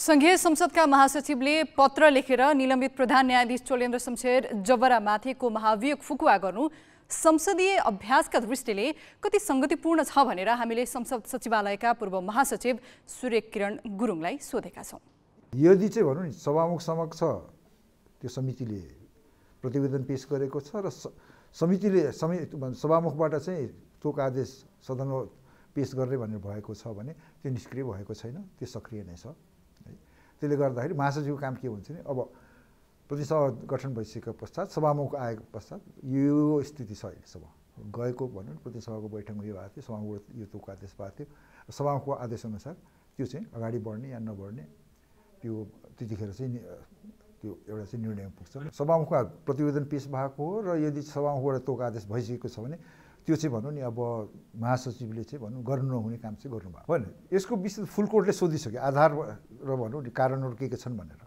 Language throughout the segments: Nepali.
संघीय संसदका महासचिवले पत्र लेखेर निलम्बित प्रधान न्यायाधीश चोलेन्द्र शमशेर जबरामाथिको महाभियोग फुकुवा गर्नु संसदीय अभ्यासका दृष्टिले कति सङ्गतिपूर्ण छ भनेर हामीले संसद सचिवालयका पूर्व महासचिव सूर्य किरण गुरुङलाई सोधेका छौँ यदि चाहिँ भनौँ नि सभामुख समक्ष त्यो समितिले प्रतिवेदन पेस गरेको छ र समितिले समि सभामुखबाट चाहिँ चोक आदेश सदनमा पेस गर्ने भन्ने भएको छ भने त्यो निष्क्रिय भएको छैन त्यो सक्रिय नै छ त्यसले गर्दाखेरि महासचिवको काम के हुन्छ भने अब प्रतिसभा गठन भइसके पश्चात सभामुख आएको पश्चात यो स्थिति छ अहिलेसम्म गएको भनौँ प्रतिसभाको बैठकमा यो भएको थियो सभामुखबाट यो तोको आदेश भएको थियो सभामुखको आदेशअनुसार त्यो चाहिँ अगाडि बढ्ने या नबढ्ने त्यो त्यतिखेर चाहिँ त्यो एउटा चाहिँ निर्णयमा पुग्छ सभामुख प्रतिवेदन पेस भएको हो र यदि सभामुखबाट तोको आदेश भइसकेको छ भने त्यो चाहिँ भनौँ नि अब महासचिवले चाहिँ भनौँ गर्नु नहुने काम चाहिँ गर्नुभयो होइन यसको विस्तृत फुल कोर्टले सोधिसक्यो आधार र भनौँ नि कारणहरू के के छन् भनेर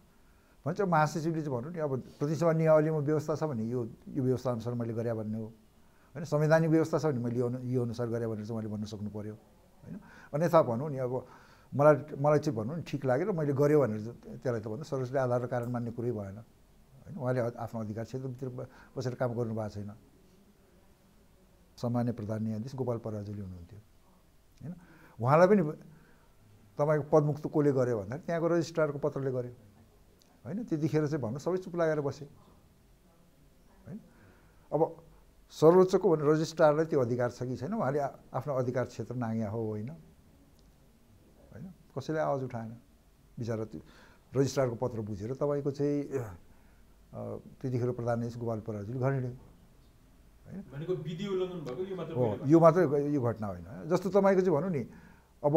भन्छ महासचिवले चाहिँ भनौँ नि अब प्रतिसभा नियावलीमा व्यवस्था छ भने यो यो व्यवस्था अनुसार मैले गरेँ भन्ने हो होइन संवैधानिक व्यवस्था छ भने मैले यो यो अनुसार गरेँ भनेर चाहिँ मैले भन्न सक्नु पऱ्यो होइन अन्यथा भनौँ नि अब मलाई मलाई चाहिँ भनौँ नि ठिक लाग्यो र मैले गरेँ भनेर त्यसलाई त भन्नु सर्वोच्चले आधार र कारण मान्ने कुरै भएन होइन उहाँले आफ्नो अधिकार क्षेत्रभित्र बसेर काम गर्नुभएको छैन सामान्य प्रधान न्यायाधीश गोपाल पराजुली हुनुहुन्थ्यो होइन उहाँलाई पनि तपाईँको पदमुक्त कसले गर्यो भन्दाखेरि त्यहाँको रजिस्ट्रारको पत्रले गर्यो होइन त्यतिखेर चाहिँ भन्नु सबै चुप लागेर बसे होइन अब सर्वोच्चको भने रजिस्ट्रारलाई त्यो अधिकार छ कि छैन उहाँले आफ्नो अधिकार क्षेत्र नाङ्या हो होइन होइन कसैले आवाज उठाएन बिचरा त्यो रजिस्ट्रारको पत्र बुझेर तपाईँको चाहिँ त्यतिखेर प्रधान गोपाल पराजुली घर होइन यो मात्रै यो घटना होइन जस्तो तपाईँको चाहिँ भनौँ नि अब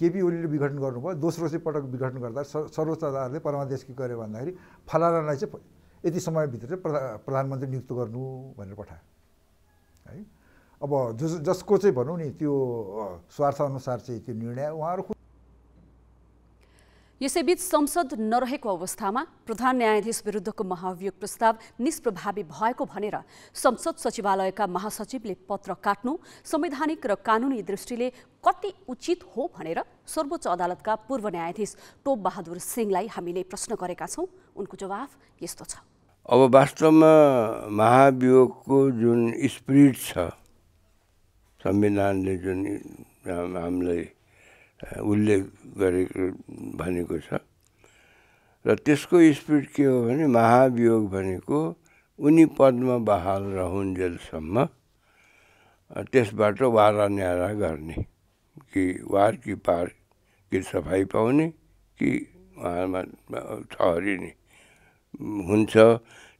केपी ओलीले विघटन गर्नुभयो दोस्रो चाहिँ पटक विघटन गर्दा सर्वोच्च अदालतले परमादेश के गर्यो भन्दाखेरि फलानालाई चाहिँ यति समयभित्र चाहिँ प्रधा प्रधानमन्त्री नियुक्त गर्नु भनेर पठायो है अब जस जसको चाहिँ भनौँ नि त्यो स्वार्थ अनुसार चाहिँ त्यो निर्णय उहाँहरू यसैबीच संसद नरहेको अवस्थामा प्रधान न्यायाधीश विरुद्धको महाभियोग प्रस्ताव निष्प्रभावी भएको भनेर संसद सचिवालयका महासचिवले पत्र काट्नु संवैधानिक र कानुनी दृष्टिले कति उचित हो भनेर सर्वोच्च अदालतका पूर्व न्यायाधीश टोप बहादुर सिंहलाई हामीले प्रश्न गरेका छौँ उनको जवाफ यस्तो छ अब वास्तवमा महाभियोगको जुन स्पिरिट छ संविधानले जुन हामीलाई उल्लेख गरेको भनेको छ र त्यसको स्पिड के हो भने महाभियोग भनेको उनी पदमा बहाल रहन्जेलसम्म त्यसबाट वारा न्यारा गर्ने कि वार कि पार कि सफाइ पाउने कि उहाँमा ठहरिने हुन्छ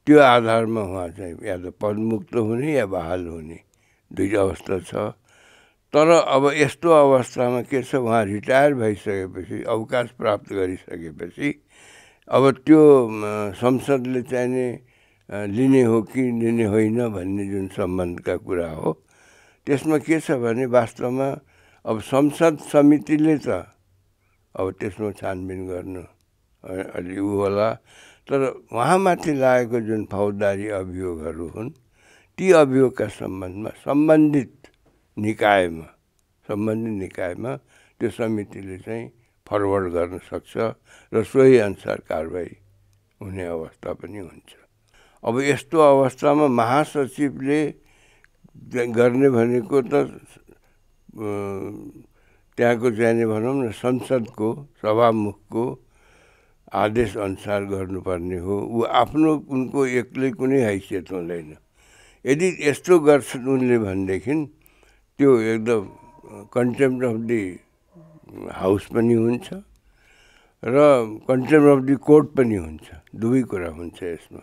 त्यो आधारमा उहाँ चाहिँ या त पदमुक्त हुने या बहाल हुने दुई अवस्था छ तर अब यस्तो अवस्थामा के छ उहाँ रिटायर भइसकेपछि अवकाश प्राप्त गरिसकेपछि अब त्यो संसदले चाहिने लिने हो कि लिने होइन भन्ने जुन सम्बन्धका कुरा हो त्यसमा के छ भने वास्तवमा अब संसद समितिले त अब त्यसमा छानबिन गर्नु अलि ऊ होला तर उहाँमाथि लागेको जुन फौजदारी अभियोगहरू हुन् ती अभियोगका सम्बन्धमा सम्बन्धित निकायमा सम्बन्धित निकायमा त्यो समितिले चाहिँ फरवर्ड गर्न सक्छ र सोही अनुसार कारवाही हुने अवस्था पनि हुन्छ अब यस्तो अवस्थामा महासचिवले गर्ने भनेको त त्यहाँको जाने भनौँ न संसदको सभामुखको आदेशअनुसार गर्नुपर्ने हो ऊ आफ्नो उनको एक्लै कुनै हैसियत हुँदैन यदि यस्तो गर्छन् उनले भनेदेखि त्यो एकदम कन्टेम्प्ट अफ दि हाउस पनि हुन्छ र कन्टेम्प्ट अफ दि कोर्ट पनि हुन्छ दुवै कुरा हुन्छ यसमा